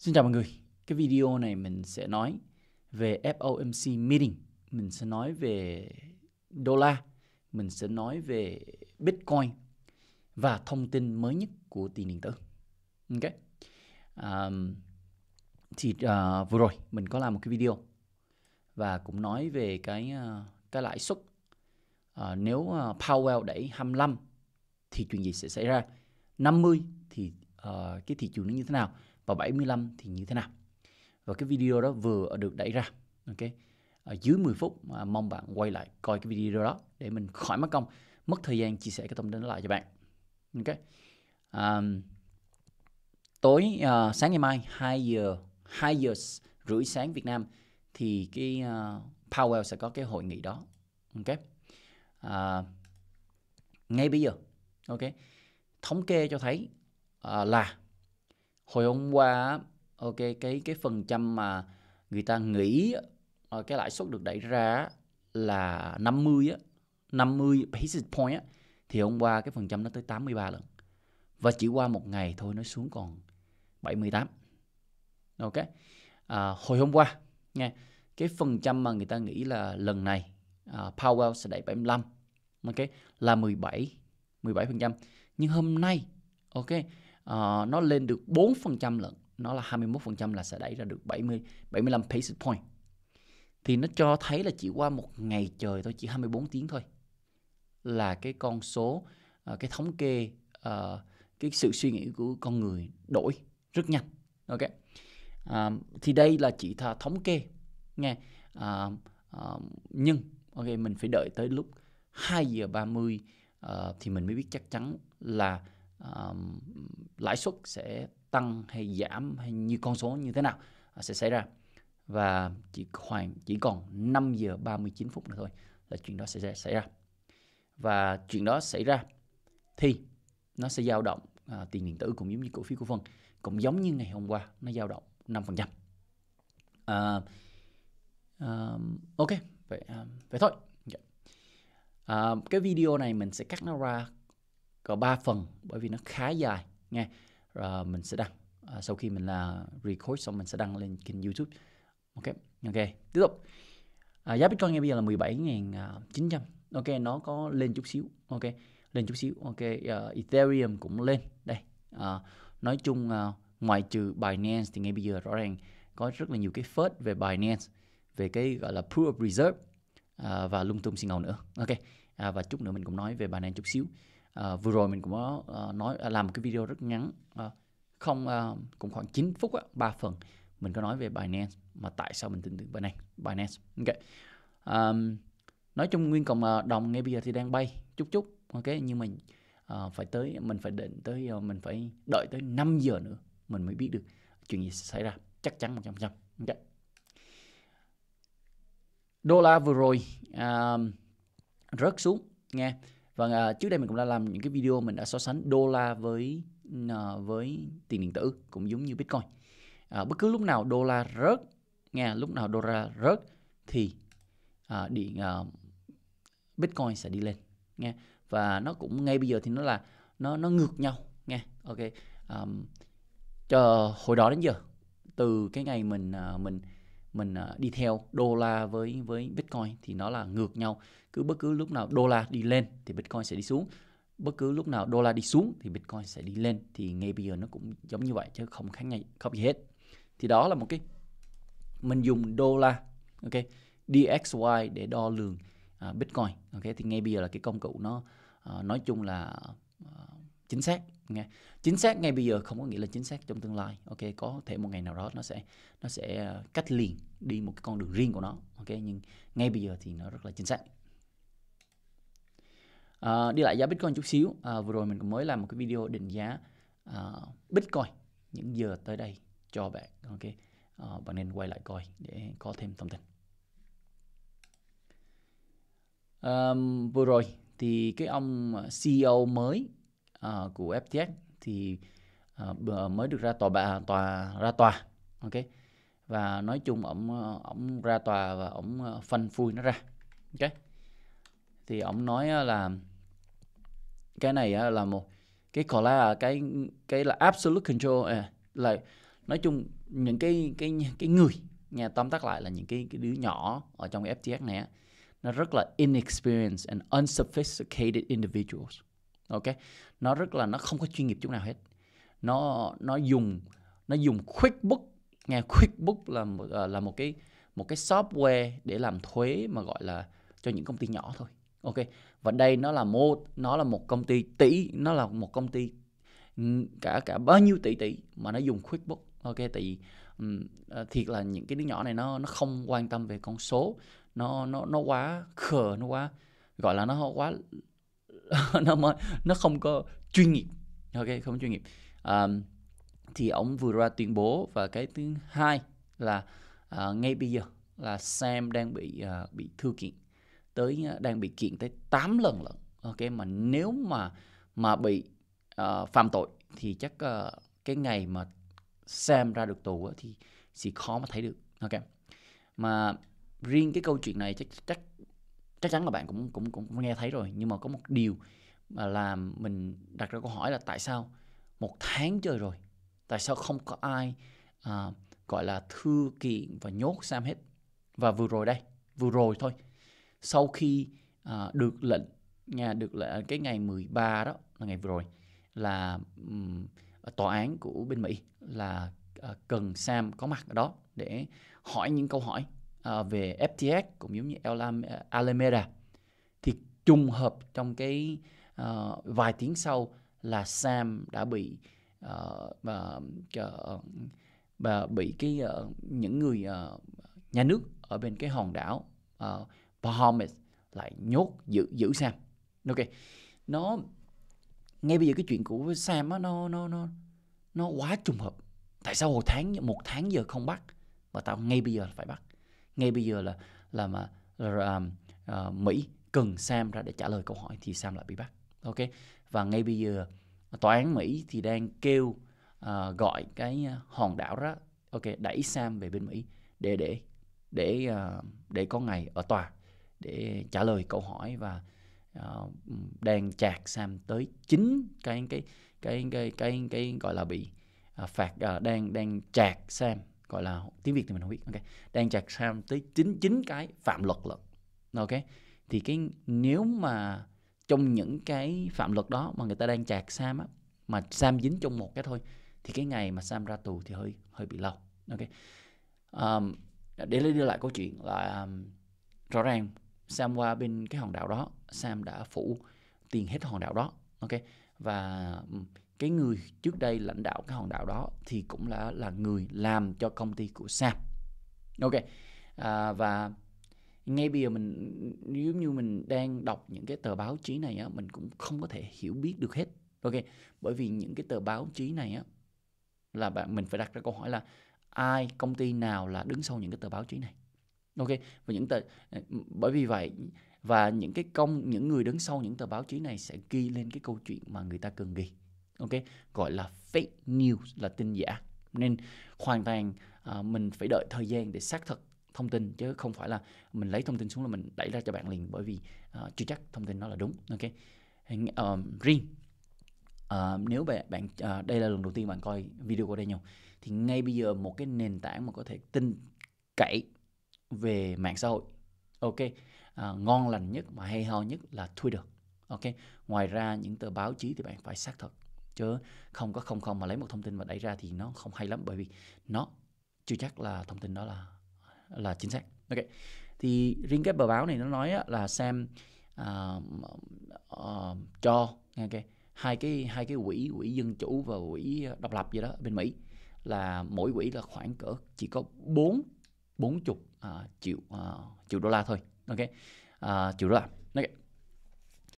Xin chào mọi người. Cái video này mình sẽ nói về FOMC meeting, mình sẽ nói về đô la, mình sẽ nói về Bitcoin và thông tin mới nhất của tiền điện tử. Ok. Um, thì uh, vừa rồi mình có làm một cái video và cũng nói về cái uh, cái lãi suất uh, nếu uh, Powell đẩy 25 thì chuyện gì sẽ xảy ra? 50 thì uh, cái thị trường nó như thế nào? và 75 thì như thế nào và cái video đó vừa được đẩy ra ok ở dưới 10 phút mà mong bạn quay lại coi cái video đó để mình khỏi mất công mất thời gian chia sẻ cái thông tin đó lại cho bạn ok à, tối à, sáng ngày mai 2 giờ 2 giờ rưỡi sáng Việt Nam thì cái uh, Powell sẽ có cái hội nghị đó ok à, ngay bây giờ ok thống kê cho thấy uh, là hồi hôm qua ok cái cái phần trăm mà người ta nghĩ ờ, cái lãi suất được đẩy ra là 50 á 50 basis point á thì hôm qua cái phần trăm nó tới 83 lần và chỉ qua một ngày thôi nó xuống còn 78 ok à, hồi hôm qua nghe cái phần trăm mà người ta nghĩ là lần này uh, Powell sẽ đẩy 75 ok là 17 17 phần trăm nhưng hôm nay ok Ờ, nó lên được 4% lận nó là 21% là sẽ đẩy ra được 70 75 basis point thì nó cho thấy là chỉ qua một ngày trời thôi chỉ 24 tiếng thôi là cái con số uh, cái thống kê uh, cái sự suy nghĩ của con người đổi rất nhanh ok uh, thì đây là chỉ thà thống kê nghe uh, uh, nhưng ok mình phải đợi tới lúc 2 giờ 30 uh, thì mình mới biết chắc chắn là um, lãi suất sẽ tăng hay giảm hay như con số như thế nào à, sẽ xảy ra và chỉ khoảng chỉ còn 5 giờ 39 phút nữa thôi là chuyện đó sẽ xảy ra và chuyện đó xảy ra thì nó sẽ dao động à, tiền điện tử cũng giống như cổ phiếu cổ phần cũng giống như ngày hôm qua nó dao động 5% à, à, ok vậy à, vậy thôi à, cái video này mình sẽ cắt nó ra có 3 phần bởi vì nó khá dài nghe rồi mình sẽ đăng à, sau khi mình là record xong mình sẽ đăng lên kênh YouTube ok ok tiếp tục à, giá Bitcoin ngay bây giờ là 17.900 ok nó có lên chút xíu ok lên chút xíu ok uh, Ethereum cũng lên đây uh, nói chung uh, ngoài trừ Binance thì ngay bây giờ rõ ràng có rất là nhiều cái phớt về Binance về cái gọi là Proof of Reserve uh, và lung tung xin ngầu nữa ok uh, và chút nữa mình cũng nói về Binance chút xíu à, vừa rồi mình cũng có à, nói à, làm một cái video rất ngắn à, không à, cũng khoảng 9 phút á, 3 phần mình có nói về Binance mà tại sao mình tin tưởng Binance Binance ok um, nói chung nguyên cộng đồng ngay bây giờ thì đang bay chút chút ok nhưng mà uh, phải tới mình phải định tới uh, mình phải đợi tới 5 giờ nữa mình mới biết được chuyện gì xảy ra chắc chắn 100% ok đô la vừa rồi uh, rớt xuống nghe và vâng, à, trước đây mình cũng đã làm những cái video mình đã so sánh đô la với à, với tiền điện tử cũng giống như bitcoin à, bất cứ lúc nào đô la rớt nghe lúc nào đô la rớt thì à, điện à, bitcoin sẽ đi lên nghe và nó cũng ngay bây giờ thì nó là nó nó ngược nhau nghe ok um, chờ hồi đó đến giờ từ cái ngày mình ờ, mình mình ờ, đi theo đô la với với Bitcoin thì nó là ngược nhau. Cứ bất cứ lúc nào đô la đi lên thì Bitcoin sẽ đi xuống. Bất cứ lúc nào đô la đi xuống thì Bitcoin sẽ đi lên thì ngay bây giờ nó cũng giống như vậy chứ không khác ngay không gì hết. Thì đó là một cái mình dùng đô la ok DXY để đo lường uh, Bitcoin ok thì ngay bây giờ là cái công cụ nó uh, nói chung là uh, chính xác nghe chính xác ngay bây giờ không có nghĩa là chính xác trong tương lai ok có thể một ngày nào đó nó sẽ nó sẽ ờ, cách liền đi một cái con đường riêng của nó ok nhưng ngay bây giờ thì nó rất là chính xác à, đi lại giá bitcoin chút xíu à, vừa rồi mình cũng mới làm một cái video định giá à, bitcoin những giờ tới đây cho bạn ok à, bạn nên quay lại coi để có thêm thông tin à, vừa rồi thì cái ông CEO mới uh, của FTX thì uh, mới được ra tòa bà, tòa ra tòa ok và nói chung ổng ờ, ổng ra tòa và ổng phân phui nó ra ok thì ổng nói là cái này là một cái gọi là cái cái là absolute control là nói chung những cái cái cái người nghe tóm tắt lại là những cái, cái đứa nhỏ ở trong cái FTX này nó rất là inexperienced and unsophisticated individuals ok nó rất là nó không có chuyên nghiệp chút nào hết nó nó dùng nó dùng QuickBook nghe QuickBook là à, là một cái một cái software để làm thuế mà gọi là cho những công ty nhỏ thôi ok và đây nó là một nó là một công ty tỷ nó là một công ty ừ, cả cả bao nhiêu tỷ tỷ mà nó dùng QuickBook ok thì ừ, à, thiệt là những cái đứa nhỏ này nó nó không quan tâm về con số nó nó nó quá khờ nó quá gọi là nó quá nó mới nó không có chuyên nghiệp ok không chuyên nghiệp um, thì ông vừa ra tuyên bố và cái thứ hai là uh, ngay bây giờ là Sam đang bị uh, bị thư kiện tới uh, đang bị kiện tới 8 lần lận ok mà nếu mà mà bị uh, phạm tội thì chắc uh, cái ngày mà Sam ra được tù thì sẽ khó mà thấy được ok mà riêng cái câu chuyện này chắc chắc chắc chắn là bạn cũng cũng cũng, nghe thấy rồi nhưng mà có một điều mà làm mình đặt ra câu hỏi là tại sao một tháng chơi rồi tại sao không có ai à, gọi là thư kiện và nhốt Sam hết và vừa rồi đây vừa rồi thôi sau khi à, được lệnh nha được là cái ngày 13 đó là ngày vừa rồi là um, tòa án của bên Mỹ là uh, cần Sam có mặt ở đó để hỏi những câu hỏi Ờ, về FTX cũng giống như Alameda thì trùng hợp trong cái uh, vài tiếng sau là Sam đã bị uh, và, uh, và bị cái uh, những người uh, nhà nước ở bên cái hòn đảo uh, Bahamas lại nhốt giữ giữ Sam. Ok, nó ngay bây giờ cái chuyện của Sam á nó nó nó nó quá trùng hợp. Tại sao hồi tháng một tháng giờ không bắt mà tao ngay bây giờ phải bắt? ngay bây giờ là là mà là, um, uh, Mỹ cần Sam ra để trả lời câu hỏi thì Sam lại bị bắt ok và ngay bây giờ tòa án Mỹ thì đang kêu uh, gọi cái ờ, hòn đảo đó ok đẩy Sam về bên Mỹ để để để uh, để có ngày ở tòa để trả lời câu hỏi và uh, đang chạc Sam tới chín cái cái cái cái cái cái gọi là bị uh, phạt uh, đang đang chạc Sam gọi là tiếng việt thì mình không biết ok đang chặt sam tới chính chính cái phạm luật lận ok thì cái nếu mà trong những cái phạm luật đó mà người ta đang chạc sam á mà sam dính trong một cái thôi thì cái ngày mà sam ra tù thì hơi hơi bị lâu ok um, để lấy đưa lại câu chuyện là um, rõ ràng sam qua bên cái hòn đảo đó sam đã phủ tiền hết hòn đảo đó ok và ừ, cái người trước đây lãnh đạo cái hòn đảo đó thì cũng là là người làm cho công ty của Sam ok à, và ngay bây giờ mình nếu như mình đang đọc những cái tờ báo chí này á mình cũng không có thể hiểu biết được hết ok bởi vì những cái tờ báo chí này á là bạn mình phải đặt ra câu hỏi là ai công ty nào là đứng sau những cái tờ báo chí này ok và những tờ ừ, bởi vì vậy và những cái công những người đứng sau những tờ báo chí này sẽ ghi lên cái câu chuyện mà người ta cần ghi ok gọi là fake news là tin giả nên hoàn toàn à, mình phải đợi thời gian để xác thực thông tin chứ không phải là mình lấy thông tin xuống là mình đẩy ra cho bạn liền bởi vì à, chưa chắc thông tin nó là đúng ok um, riêng uh, nếu bạn bạn uh, đây là lần đầu tiên bạn coi video của đây nhau thì ngay bây giờ một cái nền tảng mà có thể tin cậy về mạng xã hội ok à, ngon lành nhất mà hay ho nhất là Twitter. Ok. Ngoài ra những tờ báo chí thì bạn phải xác thực chứ không có không không mà lấy một thông tin và đẩy ra thì nó không hay lắm bởi vì nó chưa chắc là thông tin đó là là chính xác. Ok. Thì riêng cái bài báo này nó nói là xem uh, uh, cho okay, hai cái hai cái quỹ quỹ dân chủ và quỹ độc lập gì đó bên Mỹ là mỗi quỹ là khoảng cỡ chỉ có 4 40 uh, triệu uh, triệu đô la thôi OK, à, chịu rồi. OK.